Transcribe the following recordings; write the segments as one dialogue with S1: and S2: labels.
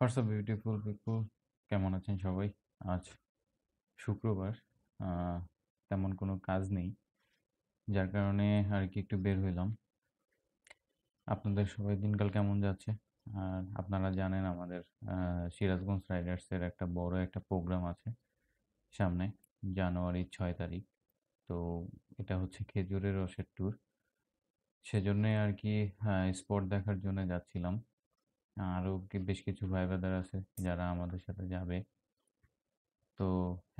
S1: WhatsApp beautiful পিপুল কেমন আছেন সবাই আজ শুক্রবার তেমন কোনো কাজ নেই যার কারণে আর কি একটু বের হইলাম আপনাদের সবাই দিনকাল কেমন যাচ্ছে আর আপনারা জানেন আমাদের সিরাজগঞ্জ রাইডার্সের একটা বড় একটা প্রোগ্রাম আছে সামনে জানুয়ারির ছয় তারিখ তো এটা হচ্ছে খেজুরের রসের ট্যুর সেজন্যই আর কি স্পট দেখার জন্য যাচ্ছিলাম আরও বেশ কিছু ভাই ব্রাদার আছে যারা আমাদের সাথে যাবে তো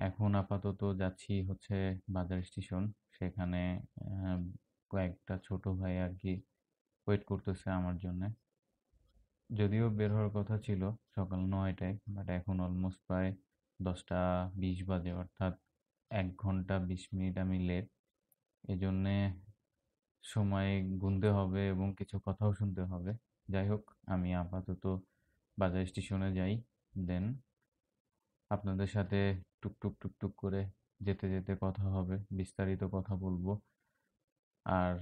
S1: এখন আপাতত যাচ্ছি হচ্ছে বাজার স্টেশন সেখানে কয়েকটা ছোট ভাই আর কি ওয়েট করতেছে আমার জন্য যদিও বের হওয়ার কথা ছিল সকাল নয়টায় বাট এখন অলমোস্ট প্রায় দশটা বিশ বাজে অর্থাৎ এক ঘন্টা বিশ মিনিট আমি লেট এজন্যে সময় গুনতে হবে এবং কিছু কথাও শুনতে হবে যাই হোক আমি আপাতত বাজার স্টেশনে যাই দেন আপনাদের সাথে টুকটুক টুকটুক করে যেতে যেতে কথা হবে বিস্তারিত কথা বলবো আর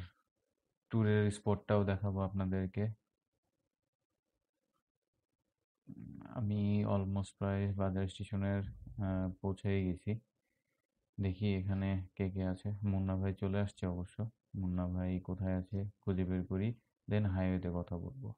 S1: ট্যুরের স্পটটাও দেখাবো আপনাদেরকে আমি অলমোস্ট প্রায় বাজার স্টেশনের পৌঁছেই গেছি দেখি এখানে কে কে আছে মুন্না ভাই চলে আসছে অবশ্য মুন্না ভাই কোথায় আছে খুঁজে বের করি দেন হাইওয়েতে কথা বলবো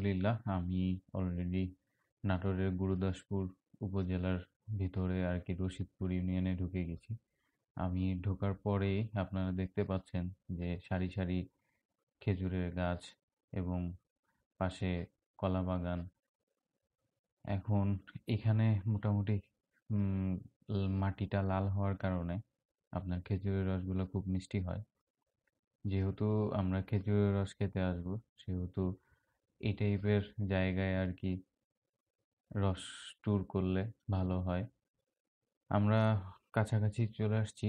S1: আলহামদুলিল্লাহ আমি অলরেডি নাটোরের গুরুদাসপুর উপজেলার ভিতরে আর কি রশিদপুর ইউনিয়নে ঢুকে গেছি আমি ঢোকার পরে আপনারা দেখতে পাচ্ছেন যে সারি সারি খেজুরের গাছ এবং পাশে কলা বাগান এখন এখানে মোটামুটি মাটিটা লাল হওয়ার কারণে আপনার খেজুরের রসগুলো খুব মিষ্টি হয় যেহেতু আমরা খেজুরের রস খেতে আসবো সেহেতু এই টাইপের জায়গায় আর কি রস ট্যুর করলে ভালো হয় আমরা কাছাকাছি চলে আসছি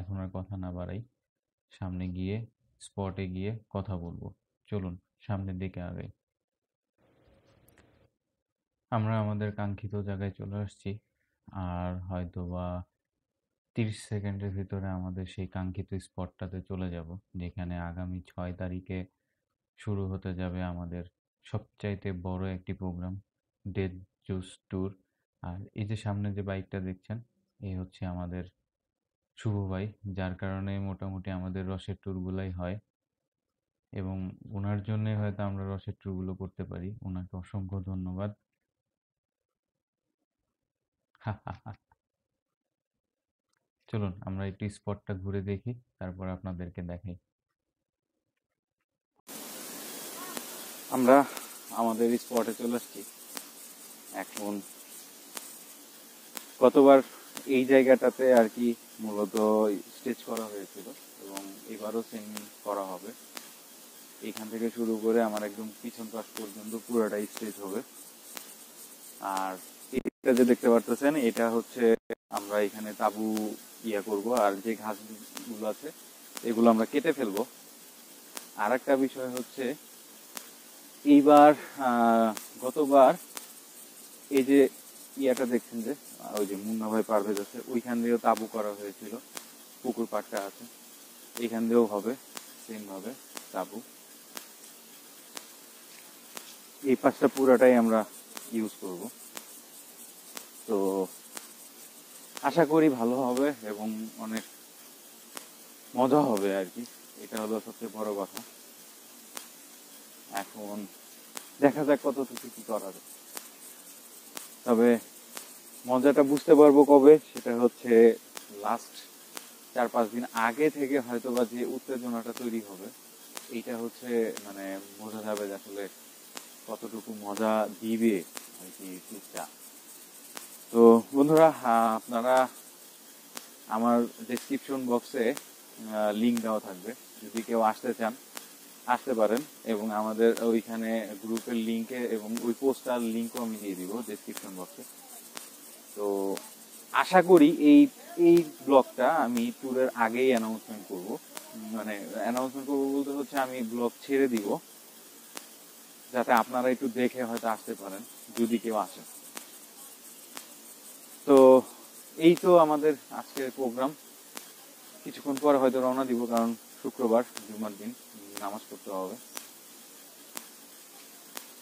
S1: এখন আর কথা না বাড়াই সামনে গিয়ে স্পটে গিয়ে কথা বলবো চলুন সামনের দিকে আগে আমরা আমাদের কাঙ্ক্ষিত জায়গায় চলে আসছি আর হয়তো বা তিরিশ সেকেন্ডের ভিতরে আমাদের সেই কাঙ্ক্ষিত স্পটটাতে চলে যাব যেখানে আগামী ছয় তারিখে শুরু হতে যাবে আমাদের সবচাইতে বড় একটি প্রোগ্রাম ডেথ জুস ট্যুর আর এই যে সামনে যে বাইকটা দেখছেন এই হচ্ছে আমাদের শুভ ভাই যার কারণে মোটামুটি আমাদের রসের ট্যুরগুলোই হয় এবং ওনার জন্যে হয়তো আমরা রসের ট্যুরগুলো করতে পারি ওনাকে অসংখ্য ধন্যবাদ চলুন আমরা একটু স্পটটা ঘুরে দেখি তারপর আপনাদেরকে দেখাই আমরা আমাদের স্পটে চলে আসছি এখন গতবার এই জায়গাটাতে আর কি মূলত স্টেজ করা হয়েছিল এবং এবারও সেম করা হবে এখান থেকে শুরু করে আমার একদম পিছন পাশ পর্যন্ত পুরোটা স্টেজ হবে আর এটা যে দেখতে পারতেছেন এটা হচ্ছে আমরা এখানে তাবু ইয়া করব আর যে ঘাসগুলো আছে এগুলো আমরা কেটে ফেলবো আর একটা বিষয় হচ্ছে এইবার গতবার এই যে ইয়াটা দেখছেন যে ওই যে মুন্না ভাই পারভেজ আছে ওইখান দিয়েও তাবু করা হয়েছিল পুকুর পাটটা আছে এইখান দিয়েও হবে সেমভাবে তাবু এই পাশটা পুরাটাই আমরা ইউজ করব তো আশা করি ভালো হবে এবং অনেক মজা হবে আর কি এটা হলো সবচেয়ে বড় কথা এখন দেখা যাক কতটুকু কি করা যায় তবে মজাটা বুঝতে পারবো কবে সেটা হচ্ছে লাস্ট চার পাঁচ দিন আগে থেকে হয়তো বা যে উত্তেজনাটা তৈরি হবে এইটা হচ্ছে মানে বোঝা যাবে যে আসলে কতটুকু মজা দিবে আর কি টুকটা তো বন্ধুরা আপনারা আমার ডেসক্রিপশন বক্সে লিঙ্ক দেওয়া থাকবে যদি কেউ আসতে চান আসতে পারেন এবং আমাদের ওইখানে গ্রুপের লিঙ্কে এবং ওই পোস্টার লিঙ্কও আমি দিয়ে দিব ডিসক্রিপশন বক্সে তো আশা করি এই এই ব্লগটা আমি ট্যুরের আগেই অ্যানাউন্সমেন্ট করব মানে অ্যানাউন্সমেন্ট করবো বলতে হচ্ছে আমি ব্লগ ছেড়ে দিব যাতে আপনারা একটু দেখে হয়তো আসতে পারেন যদি কেউ আসে তো এই তো আমাদের আজকের প্রোগ্রাম কিছুক্ষণ পর হয়তো রওনা দিব কারণ শুক্রবার জুমার দিন নামাজ পড়তে হবে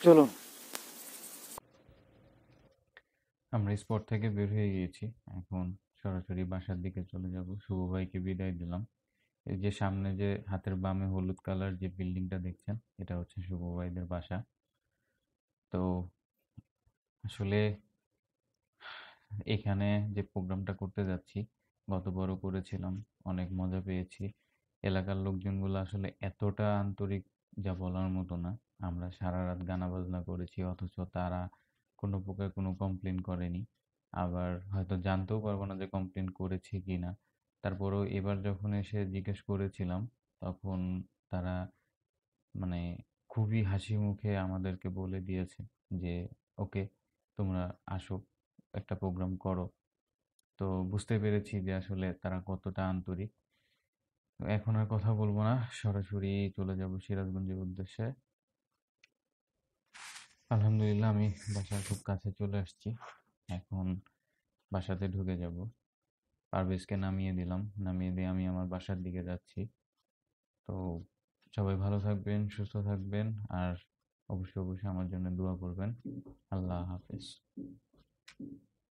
S1: চলুন আমরা স্পট থেকে বের হয়ে গিয়েছি এখন সরাসরি বাসার দিকে চলে যাব শুভ ভাইকে বিদায় দিলাম এই যে সামনে যে হাতের বামে হলুদ কালার যে বিল্ডিংটা দেখছেন এটা হচ্ছে শুভ ভাইদের বাসা তো আসলে এখানে যে প্রোগ্রামটা করতে যাচ্ছি গত বড় করেছিলাম অনেক মজা পেয়েছি এলাকার লোকজনগুলো আসলে এতটা আন্তরিক যা বলার মতো না আমরা সারা রাত গানা বাজনা করেছি অথচ তারা কোনো প্রকার কোনো কমপ্লেন করেনি আবার হয়তো জানতেও পারবো না যে কমপ্লেন করেছে কি না তারপরেও এবার যখন এসে জিজ্ঞেস করেছিলাম তখন তারা মানে খুবই হাসি মুখে আমাদেরকে বলে দিয়েছে যে ওকে তোমরা আসো একটা প্রোগ্রাম করো তো বুঝতে পেরেছি যে আসলে তারা কতটা আন্তরিক এখন আর কথা বলবো না সরাসরি চলে যাব সিরাজগঞ্জের উদ্দেশ্যে আলহামদুলিল্লাহ আমি বাসার খুব কাছে চলে আসছি এখন বাসাতে ঢুকে যাব পারভেজকে নামিয়ে দিলাম নামিয়ে দিয়ে আমি আমার বাসার দিকে যাচ্ছি তো সবাই ভালো থাকবেন সুস্থ থাকবেন আর অবশ্যই অবশ্যই আমার জন্য দোয়া করবেন আল্লাহ হাফিজ